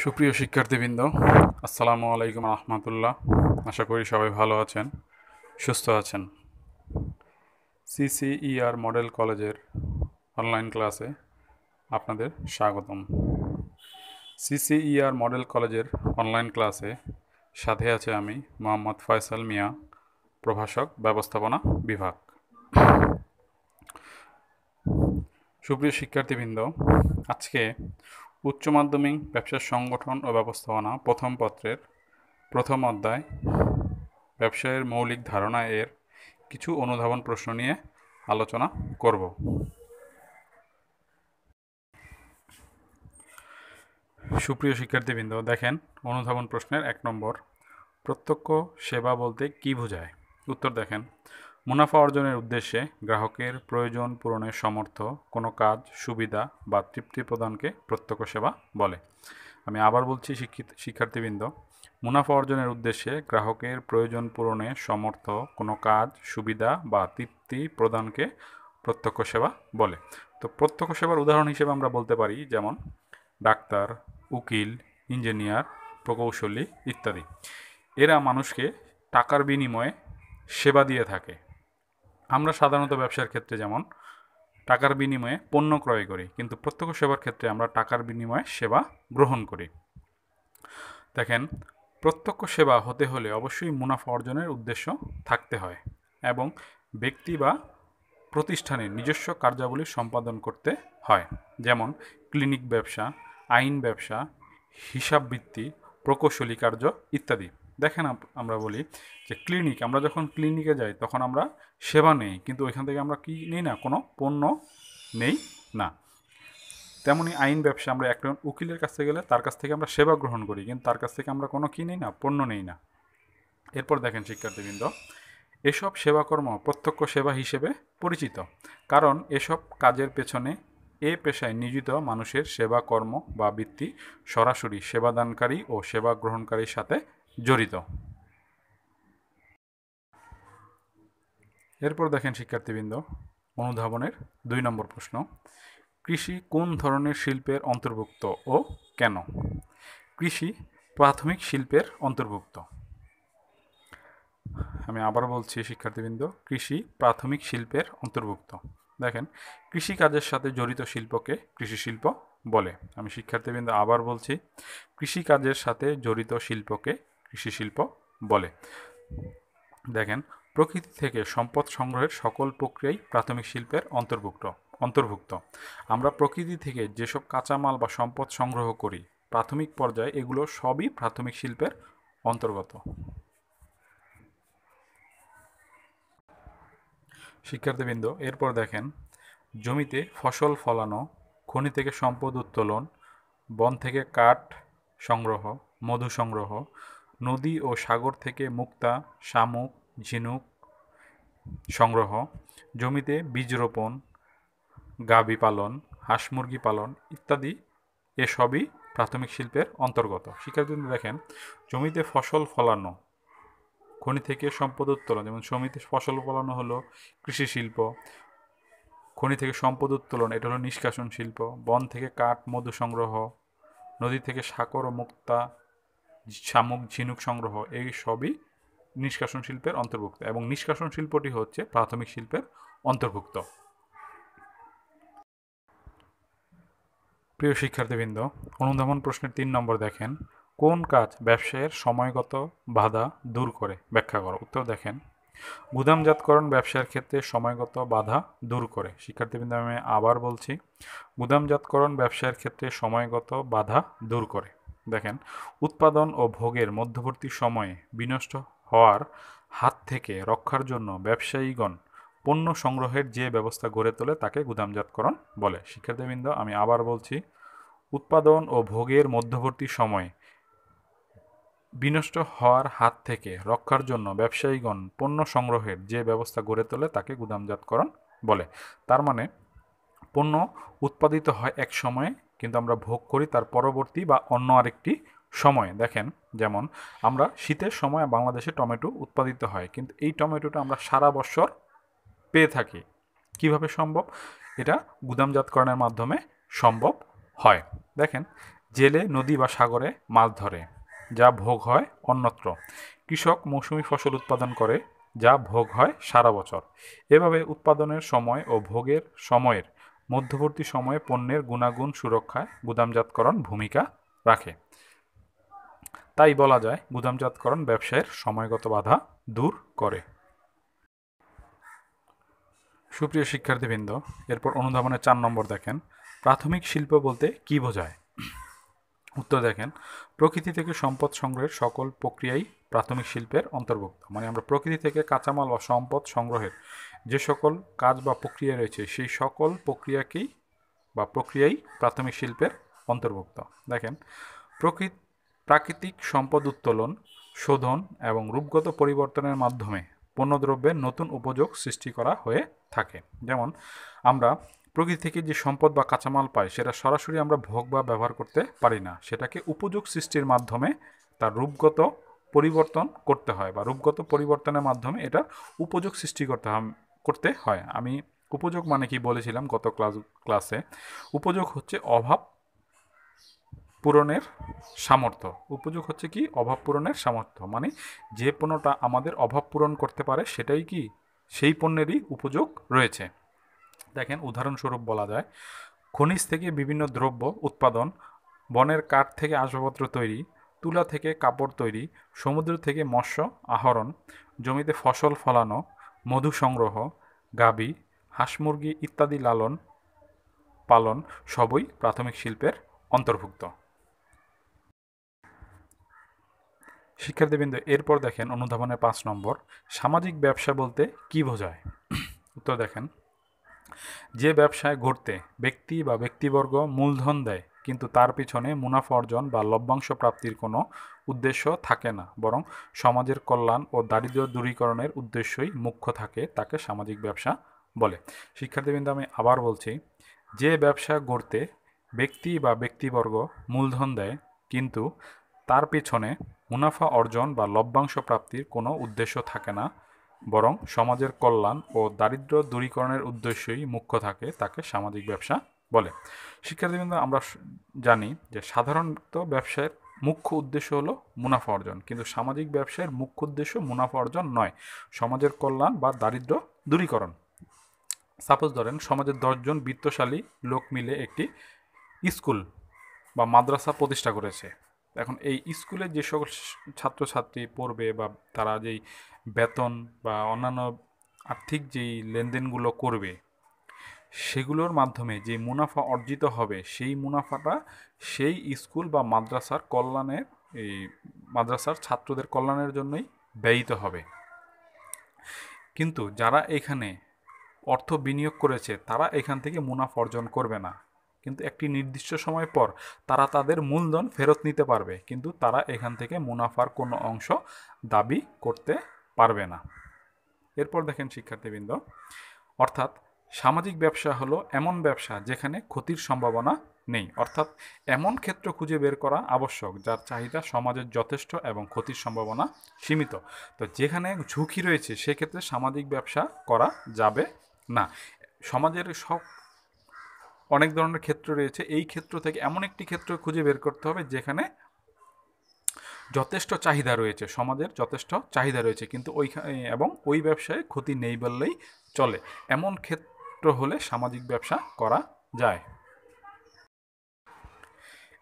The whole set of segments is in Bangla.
সুপ্রিয় শিক্ষার্থীবৃন্দ আসসালামু আলাইকুম রহমতুল্লাহ আশা করি সবাই ভালো আছেন সুস্থ আছেন সিসিইআর মডেল কলেজের অনলাইন ক্লাসে আপনাদের স্বাগতম সিসিইআর মডেল কলেজের অনলাইন ক্লাসে সাথে আছে আমি মোহাম্মদ ফয়সাল মিয়া প্রভাষক ব্যবস্থাপনা বিভাগ সুপ্রিয় শিক্ষার্থীবৃন্দ আজকে উচ্চ মাধ্যমিক ব্যবসার সংগঠন ও ব্যবস্থাপনা প্রথম পত্রের প্রথম অধ্যায় ব্যবসায়ের মৌলিক ধারণা এর কিছু অনুধাবন প্রশ্ন নিয়ে আলোচনা করব সুপ্রিয় শিক্ষার্থীবৃন্দ দেখেন অনুধাবন প্রশ্নের এক নম্বর প্রত্যক্ষ সেবা বলতে কি বোঝায় উত্তর দেখেন মুনাফা অর্জনের উদ্দেশ্যে গ্রাহকের প্রয়োজন পূরণে সমর্থ কোনো কাজ সুবিধা বা তৃপ্তি প্রদানকে প্রত্যক্ষ সেবা বলে আমি আবার বলছি শিক্ষিত শিক্ষার্থীবৃন্দ মুনাফা অর্জনের উদ্দেশ্যে গ্রাহকের প্রয়োজন পূরণে সমর্থ কোনো কাজ সুবিধা বা তৃপ্তি প্রদানকে প্রত্যক্ষ সেবা বলে তো প্রত্যক্ষ সেবার উদাহরণ হিসেবে আমরা বলতে পারি যেমন ডাক্তার উকিল ইঞ্জিনিয়ার প্রকৌশলী ইত্যাদি এরা মানুষকে টাকার বিনিময়ে সেবা দিয়ে থাকে আমরা সাধারণত ব্যবসার ক্ষেত্রে যেমন টাকার বিনিময়ে পণ্য ক্রয় করি কিন্তু প্রত্যক্ষ সেবার ক্ষেত্রে আমরা টাকার বিনিময়ে সেবা গ্রহণ করি দেখেন প্রত্যক্ষ সেবা হতে হলে অবশ্যই মুনাফা অর্জনের উদ্দেশ্য থাকতে হয় এবং ব্যক্তি বা প্রতিষ্ঠানের নিজস্ব কার্যাবলী সম্পাদন করতে হয় যেমন ক্লিনিক ব্যবসা আইন ব্যবসা হিসাববৃত্তি প্রকৌশলী কার্য ইত্যাদি দেখেন আমরা বলি যে ক্লিনিক আমরা যখন ক্লিনিকে যাই তখন আমরা সেবা নেই কিন্তু ওইখান থেকে আমরা কি নেই না কোনো পণ্য নেই না তেমনই আইন ব্যবসা আমরা একজন উকিলের কাছে গেলে তার কাছ থেকে আমরা সেবা গ্রহণ করি কিন্তু তার কাছ থেকে আমরা কোনো কী নেই না পণ্য নেই না এরপর দেখেন শিক্ষার্থীবৃন্দ এসব সেবাকর্ম প্রত্যক্ষ সেবা হিসেবে পরিচিত কারণ এসব কাজের পেছনে এ পেশায় নিয়োজিত মানুষের সেবা কর্ম বা বৃত্তি সরাসরি সেবাদানকারী ও সেবা গ্রহণকারীর সাথে জড়িত এরপর দেখেন শিক্ষার্থীবৃন্দ অনুধাবনের দুই নম্বর প্রশ্ন কৃষি কোন ধরনের শিল্পের অন্তর্ভুক্ত ও কেন কৃষি প্রাথমিক শিল্পের অন্তর্ভুক্ত আমি আবার বলছি শিক্ষার্থীবৃন্দ কৃষি প্রাথমিক শিল্পের অন্তর্ভুক্ত দেখেন কৃষি কাজের সাথে জড়িত শিল্পকে কৃষি শিল্প বলে আমি শিক্ষার্থীবৃন্দ আবার বলছি কৃষি কাজের সাথে জড়িত শিল্পকে কৃষিশিল্প বলে দেখেন প্রকৃতি থেকে সম্পদ সংগ্রহের সকল প্রক্রিয়াই প্রাথমিক শিল্পের অন্তর্ভুক্ত অন্তর্ভুক্ত আমরা প্রকৃতি থেকে যেসব কাঁচামাল বা সম্পদ সংগ্রহ করি প্রাথমিক পর্যায়ে এগুলো সবই প্রাথমিক শিল্পের অন্তর্গত শিক্ষার্থীবৃন্দ এরপর দেখেন জমিতে ফসল ফলানো খনি থেকে সম্পদ উত্তোলন বন থেকে কাঠ সংগ্রহ মধু সংগ্রহ নদী ও সাগর থেকে মুক্তা শামুক ঝিনুক সংগ্রহ জমিতে বীজ রোপণ গাভী পালন হাঁস মুরগি পালন ইত্যাদি এসবই প্রাথমিক শিল্পের অন্তর্গত শিক্ষার্থীদের দেখেন জমিতে ফসল ফলানো খনি থেকে সম্পদ উত্তোলন যেমন জমিতে ফসল ফলানো হলো কৃষি শিল্প খনি থেকে সম্পদ উত্তোলন এটা হলো নিষ্কাশন শিল্প বন থেকে কাঠ মধু সংগ্রহ নদী থেকে সাকর ও মুক্তা শামুক ঝিনুক সংগ্রহ এই সবই নিষ্কাশন শিল্পের অন্তর্ভুক্ত এবং নিষ্কাশন শিল্পটি হচ্ছে প্রাথমিক শিল্পের অন্তর্ভুক্ত প্রিয় শিক্ষার্থীবৃন্দ অনুধাবন প্রশ্নের তিন নম্বর দেখেন কোন কাজ ব্যবসায়ের সময়গত বাধা দূর করে ব্যাখ্যা করো উত্তর দেখেন গুদামজাতকরণ ব্যবসার ক্ষেত্রে সময়গত বাধা দূর করে শিক্ষার্থীবৃন্দ আমি আবার বলছি গুদামজাতকরণ ব্যবসার ক্ষেত্রে সময়গত বাধা দূর করে দেখেন উৎপাদন ও ভোগের মধ্যবর্তী সময়ে বিনষ্ট হওয়ার হাত থেকে রক্ষার জন্য ব্যবসায়ীগণ পণ্য সংগ্রহের যে ব্যবস্থা গড়ে তোলে তাকে গুদামজাতকরণ বলে শিক্ষার্থীবৃন্দ আমি আবার বলছি উৎপাদন ও ভোগের মধ্যবর্তী সময়ে বিনষ্ট হওয়ার হাত থেকে রক্ষার জন্য ব্যবসায়ীগণ পণ্য সংগ্রহের যে ব্যবস্থা গড়ে তোলে তাকে গুদামজাতকরণ বলে তার মানে পণ্য উৎপাদিত হয় এক সময়ে কিন্তু আমরা ভোগ করি তার পরবর্তী বা অন্য আরেকটি সময়ে দেখেন যেমন আমরা শীতের সময় বাংলাদেশে টমেটো উৎপাদিত হয় কিন্তু এই টমেটোটা আমরা সারা বছর পেয়ে থাকি কিভাবে সম্ভব এটা গুদামজাতকরণের মাধ্যমে সম্ভব হয় দেখেন জেলে নদী বা সাগরে মাছ ধরে যা ভোগ হয় অন্যত্র কৃষক মৌসুমি ফসল উৎপাদন করে যা ভোগ হয় সারা বছর এভাবে উৎপাদনের সময় ও ভোগের সময়ের মধ্যবর্তী সময়ে পণ্যের গুণাগুণ সুরক্ষায় গুদামজাতকরণ ভূমিকা রাখে তাই বলা যায় গুদামজাতকরণ ব্যবসায়ের সময়গত বাধা দূর করে সুপ্রিয় শিক্ষার্থীবৃন্দ এরপর অনুধাবনের চার নম্বর দেখেন প্রাথমিক শিল্প বলতে কি বোঝায় উত্তর দেখেন প্রকৃতি থেকে সম্পদ সংগ্রহের সকল প্রক্রিয়াই প্রাথমিক শিল্পের অন্তর্ভুক্ত মানে আমরা প্রকৃতি থেকে কাঁচামাল বা সম্পদ সংগ্রহের যে সকল কাজ বা প্রক্রিয়া রয়েছে সেই সকল প্রক্রিয়াকেই বা প্রক্রিয়াই প্রাথমিক শিল্পের অন্তর্ভুক্ত দেখেন প্রকৃত প্রাকৃতিক সম্পদ উত্তোলন শোধন এবং রূপগত পরিবর্তনের মাধ্যমে পণ্যদ্রব্যের নতুন উপযোগ সৃষ্টি করা হয়ে থাকে যেমন আমরা প্রকৃতি থেকে যে সম্পদ বা কাঁচামাল পাই সেটা সরাসরি আমরা ভোগ বা ব্যবহার করতে পারি না সেটাকে উপযোগ সৃষ্টির মাধ্যমে তার রূপগত পরিবর্তন করতে হয় বা রূপগত পরিবর্তনের মাধ্যমে এটা উপযোগ সৃষ্টি করতে করতে হয় আমি উপযোগ মানে কি বলেছিলাম গত ক্লাস ক্লাসে উপযোগ হচ্ছে অভাব পূরণের সামর্থ্য উপযোগ হচ্ছে কি অভাব পূরণের সামর্থ্য মানে যে পণ্যটা আমাদের অভাব পূরণ করতে পারে সেটাই কি সেই পণ্যেরই উপযোগ রয়েছে দেখেন উদাহরণস্বরূপ বলা যায় খনিজ থেকে বিভিন্ন দ্রব্য উৎপাদন বনের কাঠ থেকে আসবাবপত্র তৈরি তুলা থেকে কাপড় তৈরি সমুদ্র থেকে মৎস্য আহরণ জমিতে ফসল ফলানো মধু সংগ্রহ গাবি হাঁস মুরগি ইত্যাদি লালন পালন সবই প্রাথমিক শিল্পের অন্তর্ভুক্ত শিক্ষার্থীবৃন্দ এরপর দেখেন অনুধাবনের পাঁচ নম্বর সামাজিক ব্যবসা বলতে কি বোঝায় উত্তর দেখেন যে ব্যবসায় ঘটতে ব্যক্তি বা ব্যক্তিবর্গ মূলধন দেয় কিন্তু তার পিছনে মুনাফা অর্জন বা লভ্যাংশ প্রাপ্তির কোনো উদ্দেশ্য থাকে না বরং সমাজের কল্যাণ ও দারিদ্র দূরীকরণের উদ্দেশ্যই মুখ্য থাকে তাকে সামাজিক ব্যবসা বলে শিক্ষার্থীবৃন্দ আমি আবার বলছি যে ব্যবসা গড়তে ব্যক্তি বা ব্যক্তিবর্গ মূলধন দেয় কিন্তু তার পেছনে মুনাফা অর্জন বা লভ্যাংশ প্রাপ্তির কোনো উদ্দেশ্য থাকে না বরং সমাজের কল্যাণ ও দারিদ্র দূরীকরণের উদ্দেশ্যই মুখ্য থাকে তাকে সামাজিক ব্যবসা বলে শিক্ষার্থীবৃন্দ আমরা জানি যে সাধারণত ব্যবসায়ের মুখ্য উদ্দেশ্য হলো মুনাফা অর্জন কিন্তু সামাজিক ব্যবসায়ের মুখ্য উদ্দেশ্য মুনাফা অর্জন নয় সমাজের কল্যাণ বা দারিদ্র দূরীকরণ সাপোজ ধরেন সমাজের দশজন বিত্তশালী লোক মিলে একটি স্কুল বা মাদ্রাসা প্রতিষ্ঠা করেছে এখন এই স্কুলে যে সকল ছাত্রছাত্রী পড়বে বা তারা যেই বেতন বা অন্যান্য আর্থিক যেই লেনদেনগুলো করবে সেগুলোর মাধ্যমে যে মুনাফা অর্জিত হবে সেই মুনাফাটা সেই স্কুল বা মাদ্রাসার কল্যাণের এই মাদ্রাসার ছাত্রদের কল্যাণের জন্যই ব্যয়িত হবে কিন্তু যারা এখানে অর্থ বিনিয়োগ করেছে তারা এখান থেকে মুনাফা অর্জন করবে না কিন্তু একটি নির্দিষ্ট সময় পর তারা তাদের মূলধন ফেরত নিতে পারবে কিন্তু তারা এখান থেকে মুনাফার কোনো অংশ দাবি করতে পারবে না এরপর দেখেন শিক্ষার্থীবৃন্দ অর্থাৎ সামাজিক ব্যবসা হলো এমন ব্যবসা যেখানে ক্ষতির সম্ভাবনা নেই অর্থাৎ এমন ক্ষেত্র খুঁজে বের করা আবশ্যক যার চাহিদা সমাজের যথেষ্ট এবং ক্ষতির সম্ভাবনা সীমিত তো যেখানে ঝুঁকি রয়েছে সেক্ষেত্রে সামাজিক ব্যবসা করা যাবে না সমাজের সব অনেক ধরনের ক্ষেত্র রয়েছে এই ক্ষেত্র থেকে এমন একটি ক্ষেত্র খুঁজে বের করতে হবে যেখানে যথেষ্ট চাহিদা রয়েছে সমাজের যথেষ্ট চাহিদা রয়েছে কিন্তু ওই এবং ওই ব্যবসায় ক্ষতি নেই বললেই চলে এমন ক্ষেত্র হলে সামাজিক ব্যবসা করা যায়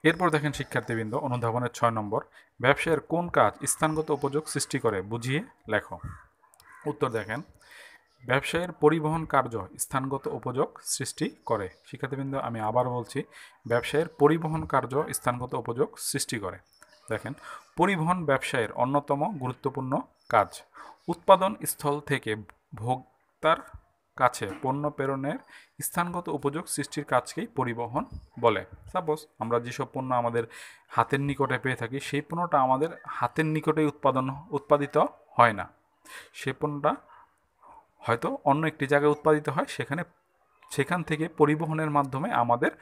এরপর দেখেন শিক্ষার্থীবৃন্দ অনুধাবনের ছয় নম্বর ব্যবসায়ের কোন কাজ স্থানগত উপযোগ সৃষ্টি করে বুঝিয়ে লেখো উত্তর দেখেন ব্যবসায়ের পরিবহন কার্য স্থানগত উপযোগ সৃষ্টি করে শিক্ষার্থীবৃন্দ আমি আবার বলছি ব্যবসায়ের পরিবহন কার্য স্থানগত উপযোগ সৃষ্টি করে দেখেন পরিবহন ব্যবসায়ের অন্যতম গুরুত্বপূর্ণ কাজ উৎপাদন স্থল থেকে ভোক্তার কাছে পণ্য প্রেরণের স্থানগত উপযোগ সৃষ্টির কাজকেই পরিবহন বলে সাপোজ আমরা যেসব পণ্য আমাদের হাতের নিকটে পেয়ে থাকি সেই পণ্যটা আমাদের হাতের নিকটেই উৎপাদন উৎপাদিত হয় না সে পণ্যটা হয়তো অন্য একটি জায়গায় উৎপাদিত হয় সেখানে সেখান থেকে পরিবহনের মাধ্যমে আমাদের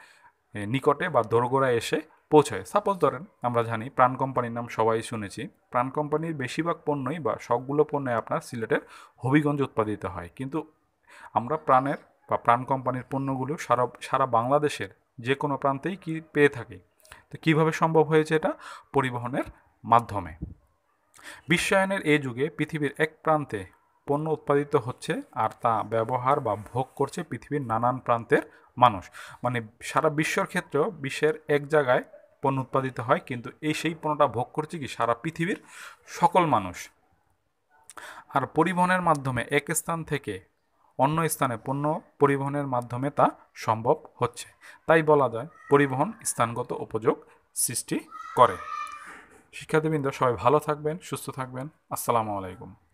নিকটে বা দোরগোড়ায় এসে পৌঁছায় সাপোজ ধরেন আমরা জানি প্রাণ কোম্পানির নাম সবাই শুনেছি প্রাণ কোম্পানির বেশিরভাগ পণ্যই বা সবগুলো পণ্যই আপনার সিলেটের হবিগঞ্জ উৎপাদিত হয় কিন্তু আমরা প্রাণের বা প্রাণ কোম্পানির পণ্যগুলো সারা সারা বাংলাদেশের যে কোনো প্রান্তেই কি পেয়ে থাকি তো কীভাবে সম্ভব হয়েছে এটা পরিবহনের মাধ্যমে বিশ্বায়নের এই যুগে পৃথিবীর এক প্রান্তে পণ্য উৎপাদিত হচ্ছে আর তা ব্যবহার বা ভোগ করছে পৃথিবীর নানান প্রান্তের মানুষ মানে সারা বিশ্বর ক্ষেত্রেও বিশ্বের এক জায়গায় পণ্য উৎপাদিত হয় কিন্তু এই সেই পণ্যটা ভোগ করছে কি সারা পৃথিবীর সকল মানুষ আর পরিবহনের মাধ্যমে এক স্থান থেকে অন্য স্থানে পণ্য পরিবহনের মাধ্যমে তা সম্ভব হচ্ছে তাই বলা যায় পরিবহন স্থানগত উপযোগ সৃষ্টি করে শিক্ষার্থীবৃন্দ সবাই ভালো থাকবেন সুস্থ থাকবেন আসসালামু আলাইকুম